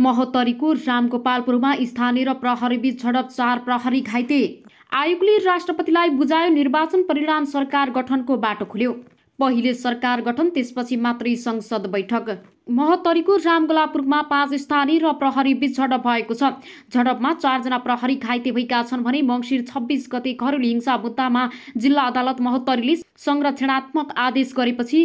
महोत्तरीको रामगोपालपुरमा स्थानीय र प्रहरीबीच झडप चार प्रहरी घाइते आयोगले राष्ट्रपतिलाई बुझायो निर्वाचन परिणाम सरकार गठनको बाटो खुल्यो पहिले सरकार गठन त्यसपछि मात्रै संसद बैठक महोत्तरीको रामगोलापुरमा पाँच स्थानीय र प्रहरी बीच झडप भएको छ झडपमा चारजना प्रहरी घाइते भएका छन् भने मङ्सिर छब्बिस गते घरेलु हिंसा मुद्दामा जिल्ला अदालत महोत्तरीले संरक्षणात्मक आदेश गरेपछि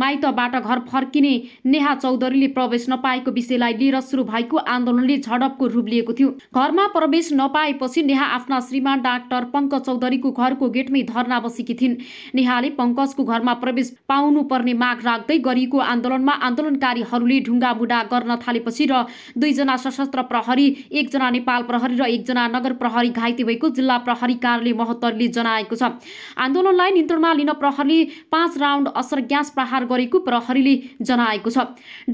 माइतबाट घर फर्किने नेहा चौधरीले प्रवेश नपाएको विषयलाई लिएर सुरु भएको आन्दोलनले झडपको रूप लिएको थियो घरमा प्रवेश नपाएपछि नेहा आफ्ना श्रीमान डाक्टर पङ्कज चौधरीको घरको गेटमै धर्ना बसेकी थिइन् नेहाले पङ्कजको घरमा प्रवेश पाउनुपर्ने माग राख्दै गरिएको आन्दोलनमा आन्दोलनकारीहरूले बुढा गर्न थालेपछि र दुईजना सशस्त्र प्रहरी एकजना नेपाल प्रहरी र एकजना नगर प्रहरी घाइते भएको जिल्ला प्रहरी कार्यालय महोत्तरले जनाएको छ आन्दोलनलाई नियन्त्रणमा लिन प्रहरीले पाँच राउन्ड असर ग्यास प्रहार गरेको प्रहरीले जनाएको छ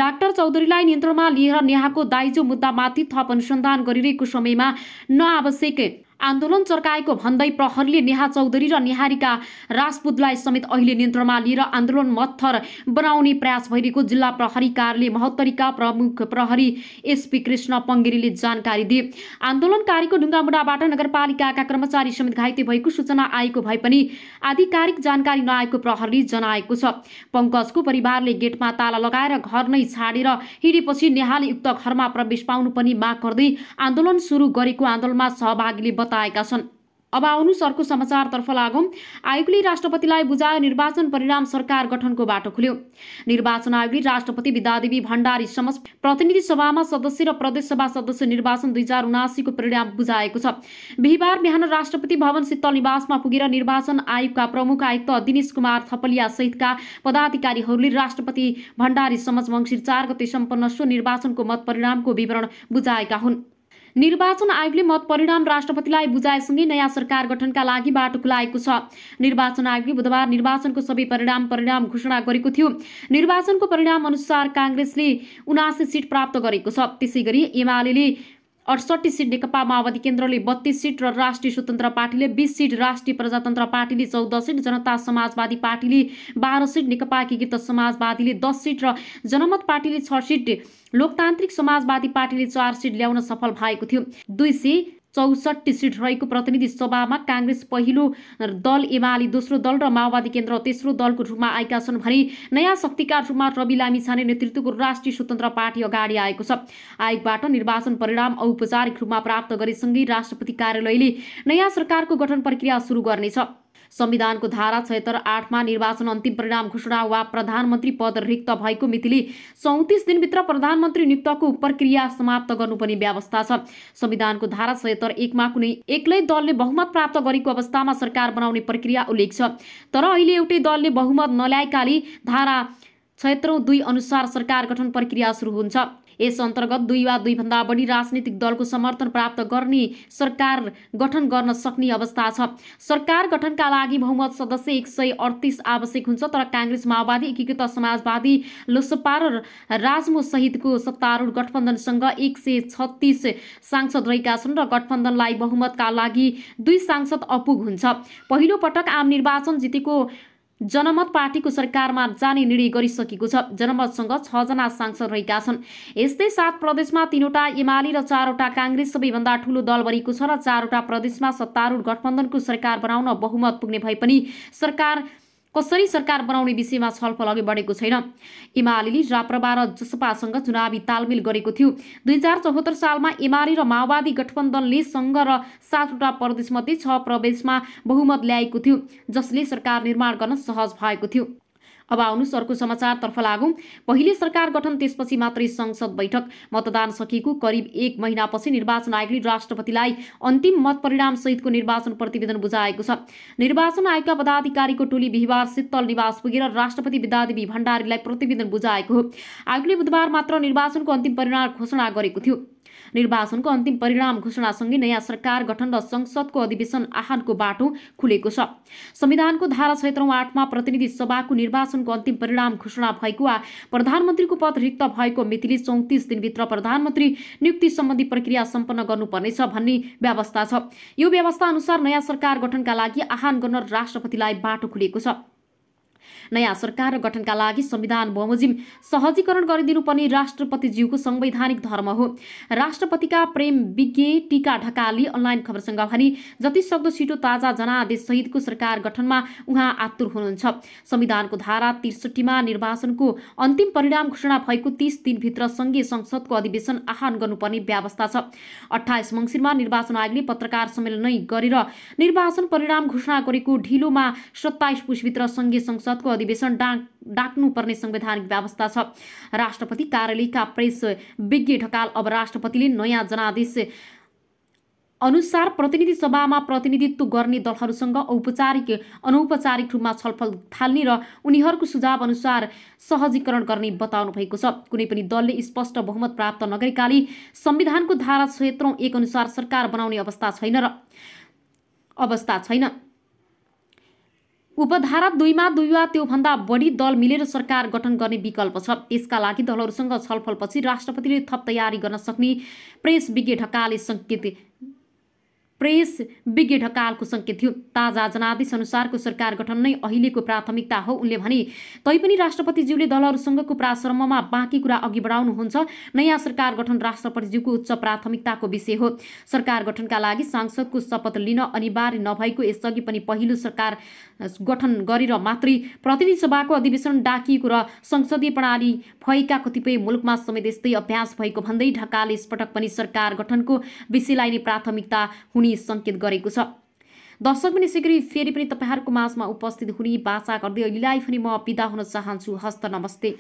डाक्टर चौधरीलाई नियन्त्रणमा लिएर नेहाको दाइजो मुद्दामाथि थप अनुसन्धान गरिरहेको समयमा नआवश्यक आन्दोलन चर्काएको भन्दै प्रहरीले नेहा चौधरी र निहारिका राजपूतलाई समेत अहिले नियन्त्रणमा लिएर आन्दोलन मत्थर बनाउने प्रयास भइरहेको जिल्ला प्रहरी कार्यालय महोत्तरीका प्रमुख प्रहरी एसपी कृष्ण पङ्गेरीले जानकारी दिए आन्दोलनकारीको ढुङ्गामुडाबाट नगरपालिकाका कर्मचारी समेत घाइते भएको सूचना आएको भए पनि आधिकारिक जानकारी नआएको प्रहरीले जनाएको छ पङ्कजको परिवारले गेटमा ताला लगाएर घर नै छाडेर हिँडेपछि नेहाले उक्त घरमा प्रवेश पाउनुपर्ने माग गर्दै आन्दोलन सुरु गरेको आन्दोलनमा सहभागीले बताएका छन् अब आउनुहोस् अर्को समाचारतर्फ लागौँ आयोगले राष्ट्रपतिलाई बुझायो निर्वाचन परिणाम सरकार गठनको बाटो खुल्यो निर्वाचन आयोगले राष्ट्रपति विद्यादेवी भण्डारी समक्ष प्रतिनिधि सभामा सदस्य र प्रदेशसभा सदस्य निर्वाचन दुई हजार उनासीको परिणाम बुझाएको छ बिहिबार बिहान राष्ट्रपति भवन शीतल निवासमा पुगेर निर्वाचन आयोगका प्रमुख आयुक्त दिनेश कुमार थपलिया सहितका पदाधिकारीहरूले राष्ट्रपति भण्डारी समझ मङ्सिर चार गते सम्पन्न सो निर्वाचनको मत परिणामको विवरण बुझाएका हुन् निर्वाचन आयोगले मत परिणाम राष्ट्रपतिलाई बुझाएसँगै नयाँ सरकार गठनका लागि बाटो खुलाएको छ निर्वाचन आयोगले बुधबार निर्वाचनको सबै परिणाम परिणाम घोषणा गरेको थियो निर्वाचनको परिणाम अनुसार काङ्ग्रेसले उनासी सिट प्राप्त गरेको छ त्यसै गरी एमाले अडसट्ठी सिट नेकपा माओवादी केन्द्रले बत्तीस सिट र राष्ट्रिय स्वतन्त्र पार्टीले बिस सिट राष्ट्रिय प्रजातन्त्र पार्टीले चौध सिट जनता समाजवादी पार्टीले बाह्र सिट नेकपा एकीकृत समाजवादीले दस सिट र जनमत पार्टीले छ सिट लोकतान्त्रिक समाजवादी पार्टीले चार सिट ल्याउन सफल भएको थियो दुई सय चौसठी सिट रहेको प्रतिनिधि सभामा काङ्ग्रेस पहिलो दल एमाले दोस्रो दल र माओवादी केन्द्र तेस्रो दलको रूपमा आएका छन् भने नयाँ शक्तिका रूपमा रवि लामिछाने नेतृत्वको राष्ट्रिय स्वतन्त्र पार्टी अगाडि आएको छ आयोगबाट निर्वाचन परिणाम औपचारिक रूपमा प्राप्त गरेसँगै राष्ट्रपति कार्यालयले नयाँ सरकारको गठन प्रक्रिया सुरु गर्नेछ संविधानको धारा छयत्तर आठमा निर्वाचन अन्तिम परिणाम घोषणा वा प्रधानमन्त्री पद रिक्त भएको मितिले चौतिस दिनभित्र प्रधानमन्त्री नियुक्तको प्रक्रिया समाप्त गर्नुपर्ने व्यवस्था छ संविधानको धारा छयत्तर एकमा कुनै एक्लै दलले बहुमत प्राप्त गरेको अवस्थामा सरकार बनाउने प्रक्रिया उल्लेख छ तर अहिले एउटै दलले बहुमत नल्याएकाले धारा छयत्तरौँ दुई अनुसार सरकार गठन प्रक्रिया सुरु हुन्छ यस अन्तर्गत दुई वा दुईभन्दा बढी राजनीतिक दलको समर्थन प्राप्त गर्ने सरकार गठन गर्न सक्ने अवस्था छ सरकार गठनका लागि बहुमत सदस्य एक सय अडतिस आवश्यक हुन्छ तर काङ्ग्रेस माओवादी एकीकृत समाजवादी लोसपा र राजमो सहितको सत्तारूढ गठबन्धनसँग एक सय छत्तिस सांसद रहेका छन् र गठबन्धनलाई बहुमतका लागि दुई सांसद अपुग हुन्छ पहिलो पटक आम निर्वाचन जितेको जनमत पार्टीको सरकारमा जाने निर्णय गरिसकेको छ जनमतसँग छजना सांसद रहेका छन् यस्तै सात प्रदेशमा तीनवटा एमाले र चारवटा काङ्ग्रेस सबैभन्दा ठूलो दल बनेको छ र चारवटा प्रदेशमा सत्तारूढ गठबन्धनको सरकार बनाउन बहुमत पुग्ने भए पनि सरकार कसरी सरकार बनाउने विषयमा छलफल अघि बढेको छैन एमाले राप्रपा र जसपासँग चुनावी तालमेल गरेको थियो दुई हजार चौहत्तर सालमा एमाले र माओवादी गठबन्धनले सङ्घ र सातवटा प्रदेशमध्ये छ प्रदेशमा बहुमत ल्याएको थियो जसले सरकार निर्माण गर्न सहज भएको थियो अब आउनुहोस् अर्को समाचारतर्फ लागौँ पहिले सरकार गठन त्यसपछि मात्रै संसद बैठक मतदान सकिएको करिब एक महिनापछि निर्वाचन आयोगले राष्ट्रपतिलाई अन्तिम मत परिणामसहितको निर्वाचन प्रतिवेदन बुझाएको छ निर्वाचन आयोगका पदाधिकारीको टोली बिहिबार शीतल निवास पुगेर राष्ट्रपति विद्यादेवी भण्डारीलाई प्रतिवेदन बुझाएको हो आयोगले बुधबार मात्र निर्वाचनको अन्तिम परिणाम घोषणा गरेको थियो निर्वाचनको अन्तिम परिणाम घोषणासँगै नयाँ सरकार गठन र संसदको अधिवेशन आह्वानको बाटो खुलेको छ संविधानको धारा क्षेत्रौँ आठमा प्रतिनिधि सभाको निर्वाचनको अन्तिम परिणाम घोषणा भएको वा प्रधानमन्त्रीको पद रिक्त भएको मितिले चौतिस दिनभित्र प्रधानमन्त्री नियुक्ति सम्बन्धी प्रक्रिया सम्पन्न गर्नुपर्नेछ भन्ने व्यवस्था छ यो व्यवस्था अनुसार नयाँ सरकार गठनका लागि आह्वान गर्न राष्ट्रपतिलाई बाटो खुलेको छ नयाँ सरकार गठनका लागि संविधान बमोजिम सहजीकरण गरिदिनुपर्ने राष्ट्रपतिज्यूको संवैधानिक धर्म हो राष्ट्रपतिका प्रेम विज्ञ टिका ढकालले अनलाइन खबरसँग जति सक्दो छिटो ताजा जनादेश सहितको सरकार गठनमा उहाँ आतुर हुनुहुन्छ संविधानको धारा त्रिसठीमा निर्वाचनको अन्तिम परिणाम घोषणा भएको तीस दिनभित्र सङ्घीय संसदको अधिवेशन आह्वान गर्नुपर्ने व्यवस्था छ अठाइस मङ्सिरमा निर्वाचन आयोगले पत्रकार सम्मेलन गरेर निर्वाचन परिणाम घोषणा गरेको ढिलोमा सत्ताइस पुसभित्र सङ्घीय संसद संसदको अधिवेशन डाक डाक्नुपर्ने संवैधानिक व्यवस्था छ राष्ट्रपति कार्यालयका प्रेस विज्ञ ढकाल अब राष्ट्रपतिले नयाँ जनादेश अनुसार प्रतिनिधि सभामा प्रतिनिधित्व गर्ने दलहरूसँग औपचारिक अनौपचारिक रूपमा छलफल थाल्ने र उनीहरूको सुझाव अनुसार सहजीकरण गर्ने बताउनु भएको छ कुनै पनि दलले स्पष्ट बहुमत प्राप्त नगरेकाले संविधानको धारा क्षेत्र एक अनुसार सरकार बनाउने अवस्था छैन र अवस्था छैन उपधारा दुईमा दुई वा त्योभन्दा बढी दल मिलेर सरकार गठन गर्ने विकल्प छ यसका लागि दलहरूसँग छलफलपछि राष्ट्रपतिले थप तयारी गर्न सक्ने प्रेस विज्ञ ढकाले सङ्केत प्रेस विज्ञ ढकालको सङ्केत थियो ताजा जनादेश अनुसारको सरकार गठन नै अहिलेको प्राथमिकता हो उनले भने तैपनि राष्ट्रपतिज्यूले दलहरूसँगको पराश्रममा बाँकी कुरा अघि बढाउनुहुन्छ नयाँ सरकार गठन राष्ट्रपतिज्यूको उच्च प्राथमिकताको विषय हो सरकार गठनका लागि सांसदको शपथ लिन अनिवार्य नभएको यसअघि पनि पहिलो सरकार गठन गरेर मात्रै प्रतिनिधि सभाको अधिवेशन डाकिएको र संसदीय प्रणाली भएका कतिपय मुलुकमा समेत यस्तै अभ्यास भएको भन्दै ढकाले यसपटक पनि सरकार गठनको विषयलाई नै प्राथमिकता हुने हुने सङ्केत गरेको छ दर्शक पनि यसै फेरि पनि तपाईँहरूको माझमा उपस्थित हुने बाचा गर्दै अहिलेलाई पनि म बिदा हुन चाहन्छु हस्त नमस्ते